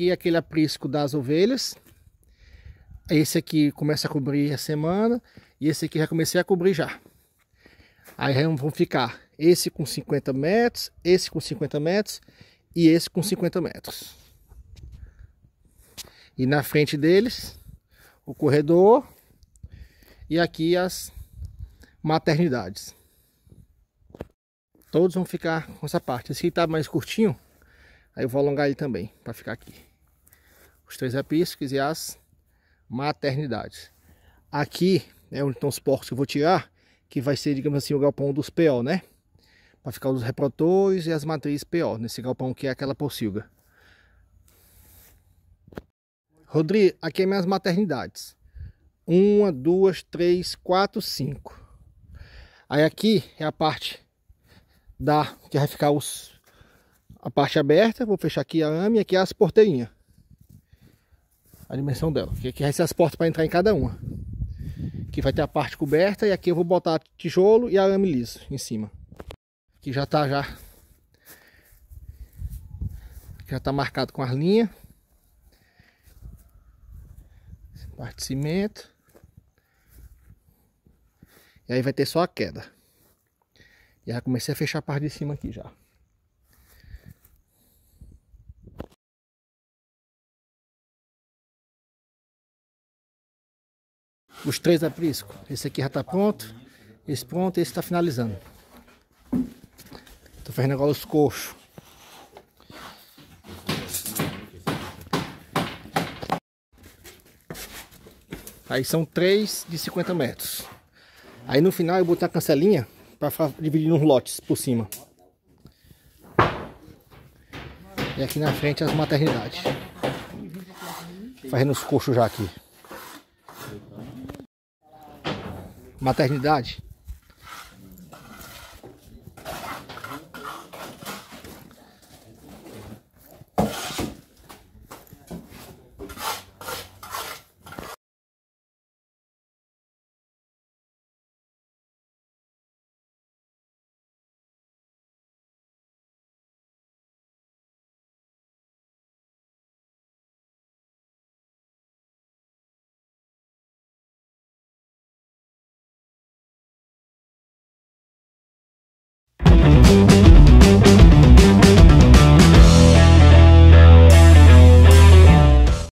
aqui aquele aprisco das ovelhas. Esse aqui começa a cobrir a semana. E esse aqui já comecei a cobrir já. Aí vão ficar esse com 50 metros, esse com 50 metros e esse com 50 metros. E na frente deles, o corredor e aqui as maternidades. Todos vão ficar com essa parte. Esse aqui tá mais curtinho, aí eu vou alongar ele também, para ficar aqui os três apísticos e as maternidades. Aqui é onde estão os porcos que eu vou tirar, que vai ser, digamos assim, o galpão dos PO, né? Para ficar os reprodutores e as matrizes PO, nesse galpão que é aquela porcilga. Rodrigo, aqui é minhas maternidades. Uma, duas, três, quatro, cinco. Aí aqui é a parte da que vai ficar os, a parte aberta. Vou fechar aqui a lama e aqui as porteirinhas a dimensão dela. Que aqui vai ser as portas para entrar em cada uma. Aqui vai ter a parte coberta e aqui eu vou botar tijolo e arame liso em cima. Aqui já tá já já tá marcado com as linhas. Parte de cimento. E aí vai ter só a queda. E aí comecei a fechar a parte de cima aqui já. os três aprisco. Esse aqui já está pronto, esse pronto e esse está finalizando. Estou fazendo agora os coxos. Aí são três de 50 metros. Aí no final eu botar a cancelinha para dividir nos lotes por cima. E aqui na frente as maternidades. Fazendo os coxos já aqui. maternidade?